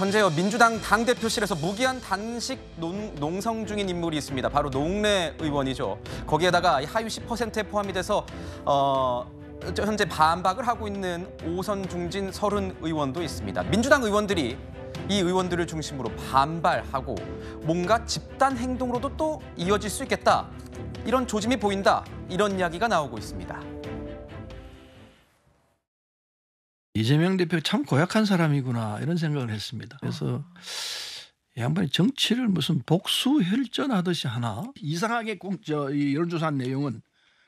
현재 민주당 당대표실에서 무기한 단식 농, 성 중인 인물이 있습니다. 바로 농래 의원이죠. 거기에다가 하위 10%에 포함이 돼서 어, 현재 반박을 하고 있는 오선 중진 서른 의원도 있습니다. 민주당 의원들이 이 의원들을 중심으로 반발하고 뭔가 집단 행동으로도 또 이어질 수 있겠다. 이런 조짐이 보인다. 이런 이야기가 나오고 있습니다. 이재명 대표 참 고약한 사람이구나 이런 생각을 했습니다. 그래서 어. 양반이 정치를 무슨 복수 혈전하듯이 하나 이상하게 공저 여론조사 내용은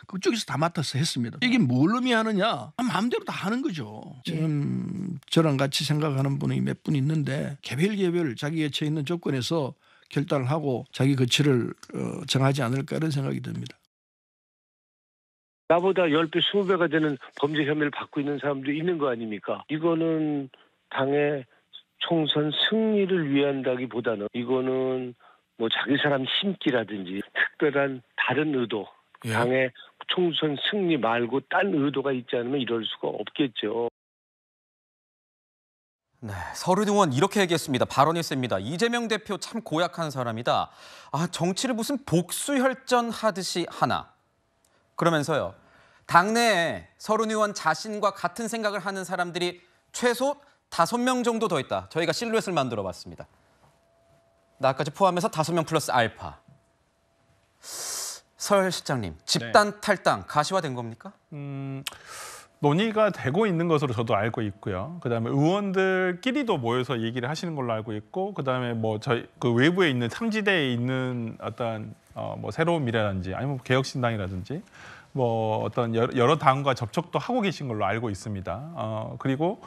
그쪽에서 다 맡아서 했습니다. 네. 이게 뭘 의미하느냐? 마음대로 다 하는 거죠. 예. 지금 저랑 같이 생각하는 분이 몇 분 있는데 개별 개별 자기에 처해 있는 조건에서 결단을 하고 자기 거취를 어, 정하지 않을까 이런 생각이 듭니다. 나보다 10배, 20배가 되는 범죄 혐의를 받고 있는 사람도 있는 거 아닙니까? 이거는 당의 총선 승리를 위한다기 보다는 이거는 뭐 자기 사람 심기라든지 특별한 다른 의도, 예. 당의 총선 승리 말고 딴 의도가 있지 않으면 이럴 수가 없겠죠. 네, 서른 의원 이렇게 얘기했습니다. 발언이 셉니다. 이재명 대표 참 고약한 사람이다. 아, 정치를 무슨 복수 혈전 하듯이 하나. 그러면서요. 당내에 서른 의원 자신과 같은 생각을 하는 사람들이 최소 다섯 명 정도 더 있다. 저희가 실루엣을 만들어 봤습니다. 나까지 포함해서 다섯 명 플러스 알파. 설 실장님, 네. 집단 네. 탈당 가시화된 겁니까? 음, 논의가 되고 있는 것으로 저도 알고 있고요. 그다음에 의원들끼리도 모여서 얘기를 하시는 걸로 알고 있고, 그다음에 뭐 저희 그 외부에 있는 상지대에 있는 어떤 어뭐 새로운 미래라든지 아니면 뭐 개혁신당이라든지 뭐 어떤 여러 당과 접촉도 하고 계신 걸로 알고 있습니다. 어, 그리고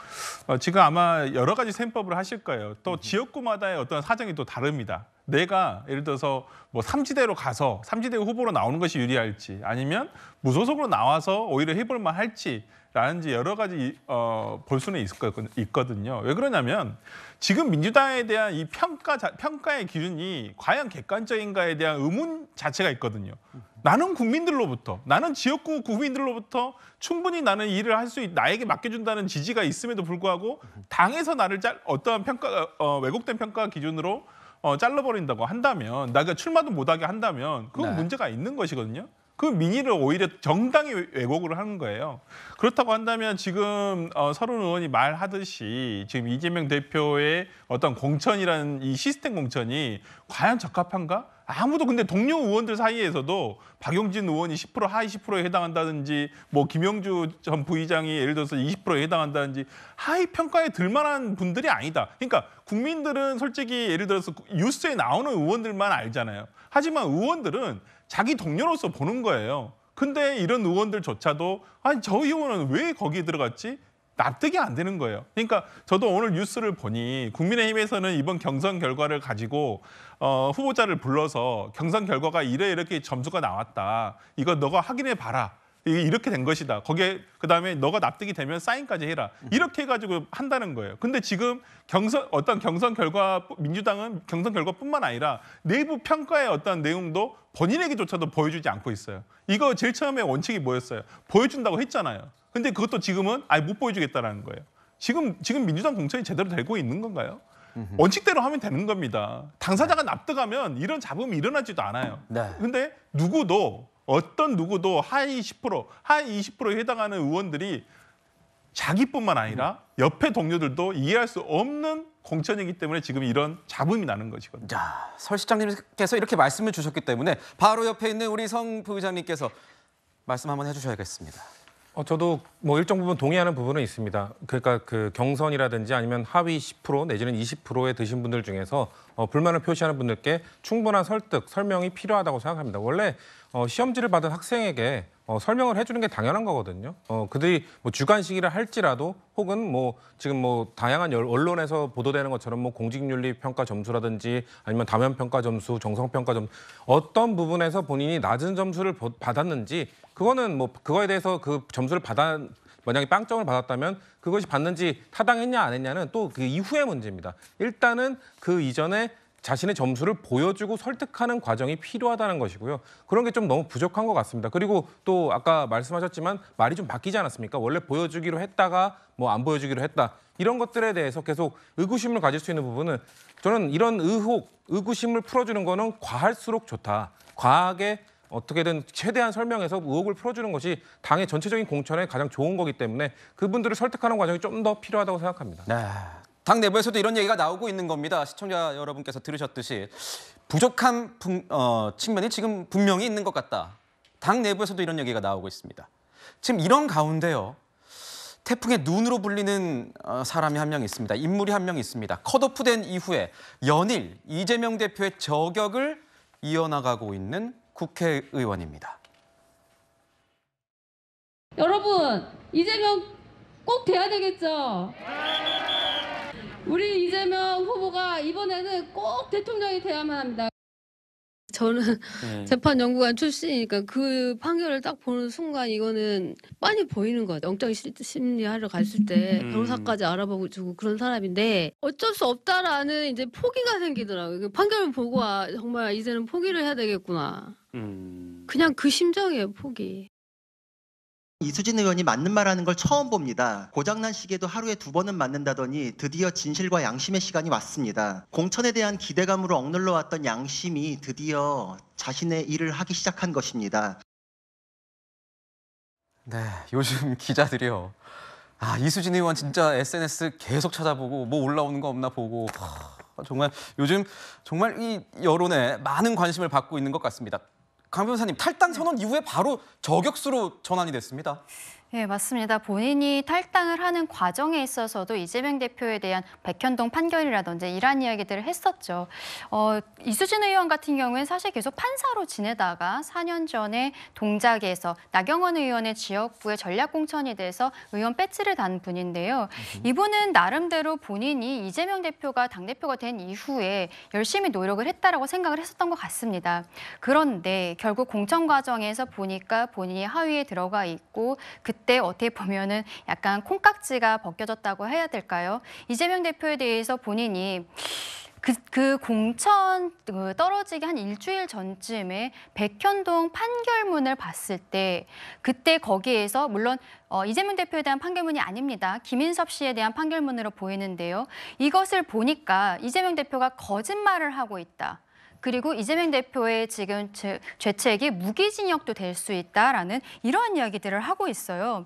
어, 지금 아마 여러 가지 셈법을 하실 거예요. 또 지역구마다의 어떤 사정이 또 다릅니다. 내가 예를 들어서 뭐 삼지대로 가서 삼지대 후보로 나오는 것이 유리할지 아니면 무소속으로 나와서 오히려 해볼 만 할지라는지 여러 가지 어, 볼 수는 있을 거 있거든요. 왜 그러냐면 지금 민주당에 대한 이 평가 평가의 기준이 과연 객관적인가에 대한 의문 자체가 있거든요. 나는 국민들로부터 나는 지역구 국민들로부터 충분히 나는 일을 할 수있 나에게 맡겨준다는 지지가 있음에도 불구하고 당에서 나를 짤 어떠한 평가 어, 왜곡된 평가 기준으로 어, 잘라버린다고 한다면 나가 출마도 못하게 한다면 그건 네. 문제가 있는 것이거든요. 그 민의를 오히려 정당이 왜곡을 하는 거예요. 그렇다고 한다면 지금 어, 서른 의원이 말하듯이 지금 이재명 대표의 어떤 공천이라는 이 시스템 공천이 과연 적합한가? 아무도 근데 동료 의원들 사이에서도 박용진 의원이 10% 하위 10%에 해당한다든지 뭐 김영주 전 부의장이 예를 들어서 20%에 해당한다든지 하위 평가에 들만한 분들이 아니다. 그러니까 국민들은 솔직히 예를 들어서 뉴스에 나오는 의원들만 알잖아요. 하지만 의원들은 자기 동료로서 보는 거예요. 근데 이런 의원들조차도 아니 저 의원은 왜 거기에 들어갔지? 납득이 안 되는 거예요. 그러니까 저도 오늘 뉴스를 보니 국민의힘에서는 이번 경선 결과를 가지고 어, 후보자를 불러서 경선 결과가 이래 이렇게 점수가 나왔다. 이거 너가 확인해 봐라. 이렇게 된 것이다. 거기에 그다음에 너가 납득이 되면 사인까지 해라. 이렇게 해가지고 한다는 거예요. 근데 지금 경선 어떤 경선 결과 민주당은 경선 결과뿐만 아니라 내부 평가의 어떤 내용도 본인에게조차도 보여주지 않고 있어요. 이거 제일 처음에 원칙이 뭐였어요? 보여준다고 했잖아요. 근데 그것도 지금은 아예 못 보여주겠다라는 거예요. 지금 지금 민주당 공천이 제대로 되고 있는 건가요? 원칙대로 하면 되는 겁니다. 당사자가 납득하면 이런 잡음이 일어나지도 않아요. 네. 근데 누구도 어떤 누구도 하위 10% 하위 20%에 해당하는 의원들이 자기뿐만 아니라 옆에 동료들도 이해할 수 없는 공천이기 때문에 지금 이런 잡음이 나는 것이거든요. 자, 설 시장님께서 이렇게 말씀을 주셨기 때문에 바로 옆에 있는 우리 성 부의장님께서 말씀 한번 해주셔야겠습니다. 어, 저도 뭐 일정 부분 동의하는 부분은 있습니다. 그러니까 그 경선이라든지 아니면 하위 10% 내지는 20%에 드신 분들 중에서 어, 불만을 표시하는 분들께 충분한 설득, 설명이 필요하다고 생각합니다. 원래 어, 시험지를 받은 학생에게 어, 설명을 해주는 게 당연한 거거든요. 어, 그들이 뭐주관식이라 할지라도 혹은 뭐 지금 뭐 다양한 언론에서 보도되는 것처럼 뭐 공직윤리 평가 점수라든지 아니면 다면 평가 점수, 정성 평가 점수 어떤 부분에서 본인이 낮은 점수를 받았는지 그거는 뭐 그거에 대해서 그 점수를 받아 만약에 빵점을 받았다면 그것이 받는지 타당했냐 안 했냐는 또 그 이후의 문제입니다. 일단은 그 이전에 자신의 점수를 보여주고 설득하는 과정이 필요하다는 것이고요. 그런 게 좀 너무 부족한 것 같습니다. 그리고 또 아까 말씀하셨지만 말이 좀 바뀌지 않았습니까? 원래 보여주기로 했다가 뭐 안 보여주기로 했다. 이런 것들에 대해서 계속 의구심을 가질 수 있는 부분은 저는 이런 의혹, 의구심을 풀어주는 거는 과할수록 좋다. 과하게 어떻게든 최대한 설명해서 의혹을 풀어주는 것이 당의 전체적인 공천에 가장 좋은 거기 때문에 그분들을 설득하는 과정이 좀 더 필요하다고 생각합니다. 네, 당 내부에서도 이런 얘기가 나오고 있는 겁니다. 시청자 여러분께서 들으셨듯이 부족한 분, 어, 측면이 지금 분명히 있는 것 같다. 당 내부에서도 이런 얘기가 나오고 있습니다. 지금 이런 가운데요. 태풍의 눈으로 불리는 어, 사람이 한 명 있습니다. 인물이 한 명 있습니다. 컷오프된 이후에 연일 이재명 대표의 저격을 이어나가고 있는 국회의원입니다. 여러분, 이재명 꼭 돼야 되겠죠? 대통령이 돼야만 합니다. 저는 네. 재판연구관 출신이니까 그 판결을 딱 보는 순간 이거는 빤히 보이는 거예요. 영장 심리하러 갔을 때 음. 변호사까지 알아보고 주고 그런 사람인데 어쩔 수 없다라는 이제 포기가 생기더라고요. 그 판결을 보고 아 정말 이제는 포기를 해야 되겠구나. 음. 그냥 그 심정이에요 포기. 이수진 의원이 맞는 말하는 걸 처음 봅니다. 고장난 시계도 하루에 두 번은 맞는다더니 드디어 진실과 양심의 시간이 왔습니다. 공천에 대한 기대감으로 억눌러 왔던 양심이 드디어 자신의 일을 하기 시작한 것입니다. 네, 요즘 기자들이요. 아, 이수진 의원 진짜 SNS 계속 찾아보고 뭐 올라오는 거 없나 보고 하, 정말 요즘 정말 이 여론에 많은 관심을 받고 있는 것 같습니다. 강 변호사님 탈당 네. 선언 이후에 바로 저격수로 전환이 됐습니다. 네, 맞습니다. 본인이 탈당을 하는 과정에 있어서도 이재명 대표에 대한 백현동 판결이라든지 이런 이야기들을 했었죠. 어, 이수진 의원 같은 경우에는 사실 계속 판사로 지내다가 4년 전에 동작에서 나경원 의원의 지역구에 전략공천이 돼서 의원 배지를 단 분인데요. 이분은 나름대로 본인이 이재명 대표가 당대표가 된 이후에 열심히 노력을 했다라고 생각을 했었던 것 같습니다. 그런데 결국 공천 과정에서 보니까 본인이 하위에 들어가 있고 그 그때 어떻게 보면은 약간 콩깍지가 벗겨졌다고 해야 될까요? 이재명 대표에 대해서 본인이 그, 그 공천 그 떨어지기 한 일주일 전쯤에 백현동 판결문을 봤을 때 그때 거기에서 물론 어, 이재명 대표에 대한 판결문이 아닙니다. 김인섭 씨에 대한 판결문으로 보이는데요. 이것을 보니까 이재명 대표가 거짓말을 하고 있다. 그리고 이재명 대표의 지금 죄책이 무기징역도 될 수 있다라는 이러한 이야기들을 하고 있어요.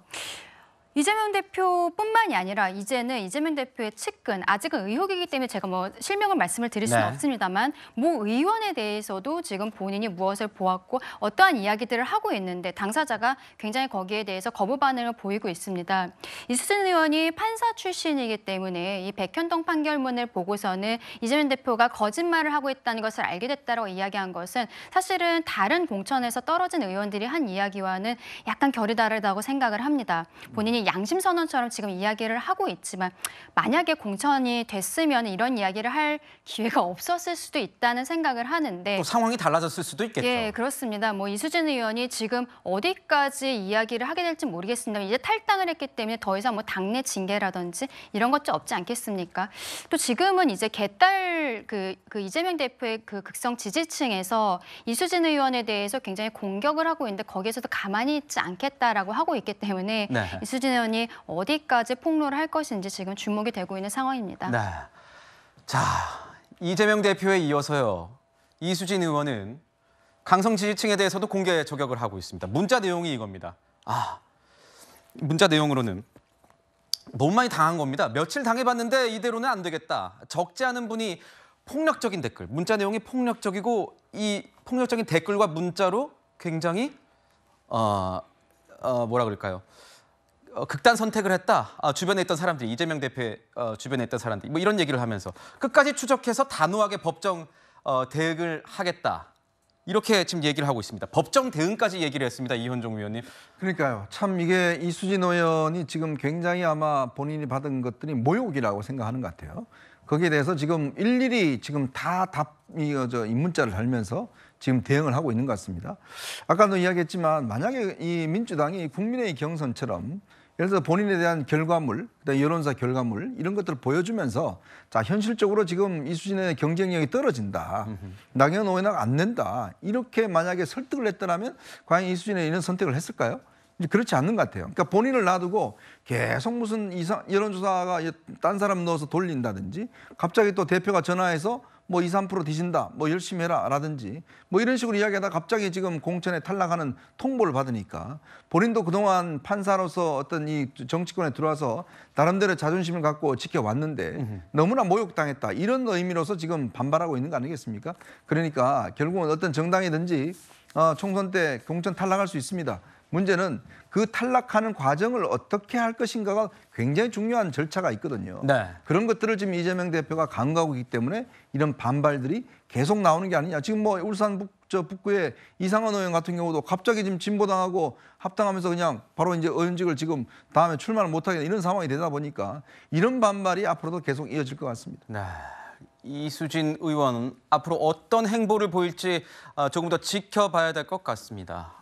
이재명 대표뿐만이 아니라 이제는 이재명 대표의 측근 아직은 의혹이기 때문에 제가 뭐 실명을 말씀을 드릴 수는 네. 없습니다만 모 의원에 대해서도 지금 본인이 무엇을 보았고 어떠한 이야기들을 하고 있는데 당사자가 굉장히 거기에 대해서 거부 반응을 보이고 있습니다. 이수진 의원이 판사 출신이기 때문에 이 백현동 판결문을 보고서는 이재명 대표가 거짓말을 하고 있다는 것을 알게 됐다고 이야기한 것은 사실은 다른 공천에서 떨어진 의원들이 한 이야기와는 약간 결이 다르다고 생각을 합니다. 본인이 본인이 양심 선언처럼 지금 이야기를 하고 있지만 만약에 공천이 됐으면 이런 이야기를 할 기회가 없었을 수도 있다는 생각을 하는데 또 상황이 달라졌을 수도 있겠죠. 예, 그렇습니다. 뭐 이수진 의원이 지금 어디까지 이야기를 하게 될지 모르겠습니다. 이제 탈당을 했기 때문에 더 이상 뭐 당내 징계라든지 이런 것도 없지 않겠습니까? 또 지금은 이제 개딸 그, 그 이재명 대표의 그 극성 지지층에서 이수진 의원에 대해서 굉장히 공격을 하고 있는데 거기에서도 가만히 있지 않겠다라고 하고 있기 때문에 네. 이수진 추진위원이 어디까지 폭로를 할 것인지 지금 주목이 되고 있는 상황입니다. 네. 자, 이재명 대표에 이어서요. 이수진 의원은 강성 지지층에 대해서도 공개 저격을 하고 있습니다. 문자 내용이 이겁니다. 아, 문자 내용으로는 너무 많이 당한 겁니다. 며칠 당해봤는데 이대로는 안 되겠다. 적지 않은 분이 폭력적인 댓글, 문자 내용이 폭력적이고 이 폭력적인 댓글과 문자로 굉장히 어, 어 뭐라 그럴까요? 어, 극단 선택을 했다. 아, 주변에 있던 사람들이 이재명 대표의 어, 주변에 있던 사람들이 뭐 이런 얘기를 하면서 끝까지 추적해서 단호하게 법정 어, 대응을 하겠다. 이렇게 지금 얘기를 하고 있습니다. 법정 대응까지 얘기를 했습니다. 이현종 위원님. 그러니까요. 참 이게 이수진 의원이 지금 굉장히 아마 본인이 받은 것들이 모욕이라고 생각하는 것 같아요. 거기에 대해서 지금 일일이 지금 다 답이 저 입문자를 달면서 지금 대응을 하고 있는 것 같습니다. 아까도 이야기했지만 만약에 이 민주당이 국민의 경선처럼 예를 들어 본인에 대한 결과물, 그다음 여론사 결과물 이런 것들을 보여주면서 자 현실적으로 지금 이수진의 경쟁력이 떨어진다. 나경원 의원가안된다 이렇게 만약에 설득을 했더라면 과연 이수진의 이런 선택을 했을까요? 그렇지 않는 것 같아요. 그러니까 본인을 놔두고 계속 무슨 이상 여론조사가 딴 사람 넣어서 돌린다든지 갑자기 또 대표가 전화해서 뭐 2, 3% 뒤진다, 뭐 열심히 해라 라든지 뭐 이런 식으로 이야기하다 갑자기 지금 공천에 탈락하는 통보를 받으니까 본인도 그동안 판사로서 어떤 이 정치권에 들어와서 나름대로 자존심을 갖고 지켜왔는데 너무나 모욕당했다 이런 의미로서 지금 반발하고 있는 거 아니겠습니까? 그러니까 결국은 어떤 정당이든지 어, 총선 때 공천 탈락할 수 있습니다. 문제는 그 탈락하는 과정을 어떻게 할 것인가가 굉장히 중요한 절차가 있거든요. 네. 그런 것들을 지금 이재명 대표가 간과하고 있기 때문에 이런 반발들이 계속 나오는 게 아니냐. 지금 뭐 울산 북, 저 북구의 이상한 의원 같은 경우도 갑자기 지금 진보당하고 합당하면서 그냥 바로 이제 의원직을 지금 다음에 출마를 못하게 이런 상황이 되다 보니까 이런 반발이 앞으로도 계속 이어질 것 같습니다. 네. 이수진 의원은 앞으로 어떤 행보를 보일지 어, 조금 더 지켜봐야 될 것 같습니다.